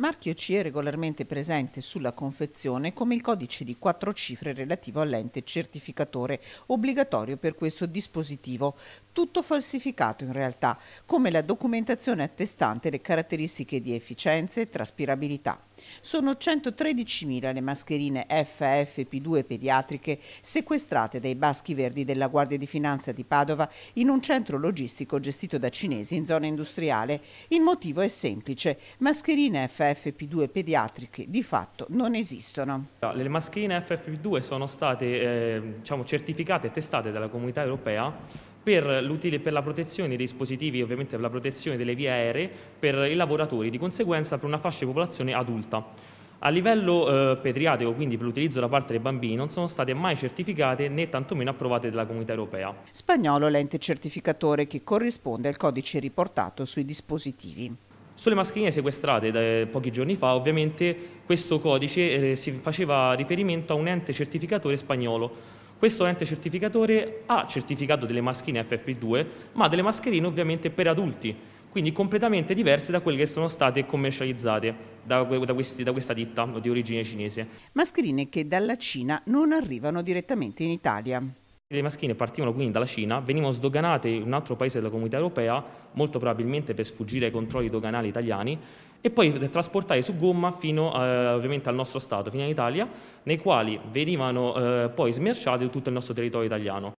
marchio C è regolarmente presente sulla confezione come il codice di quattro cifre relativo all'ente certificatore, obbligatorio per questo dispositivo. Tutto falsificato in realtà, come la documentazione attestante le caratteristiche di efficienza e traspirabilità. Sono 113.000 le mascherine FFP2 pediatriche sequestrate dai baschi verdi della Guardia di Finanza di Padova in un centro logistico gestito da cinesi in zona industriale. Il motivo è semplice. Mascherine FFP2 FFP2 pediatriche di fatto non esistono. Le mascherine FFP2 sono state eh, diciamo, certificate e testate dalla comunità europea per, per, la protezione dei dispositivi, ovviamente per la protezione delle vie aeree, per i lavoratori, di conseguenza per una fascia di popolazione adulta. A livello eh, pediatrico, quindi per l'utilizzo da parte dei bambini, non sono state mai certificate né tantomeno approvate dalla comunità europea. Spagnolo l'ente certificatore che corrisponde al codice riportato sui dispositivi. Sulle mascherine sequestrate da, eh, pochi giorni fa, ovviamente, questo codice eh, si faceva riferimento a un ente certificatore spagnolo. Questo ente certificatore ha certificato delle mascherine FFP2, ma delle mascherine ovviamente per adulti, quindi completamente diverse da quelle che sono state commercializzate da, da, questi, da, questa ditta di origine cinese. Mascherine che dalla Cina non arrivano direttamente in Italia le maschine partivano quindi dalla Cina, venivano sdoganate in un altro paese della comunità europea, molto probabilmente per sfuggire ai controlli doganali italiani, e poi trasportate su gomma fino eh, ovviamente al nostro Stato, fino in Italia, nei quali venivano eh, poi smerciate tutto il nostro territorio italiano.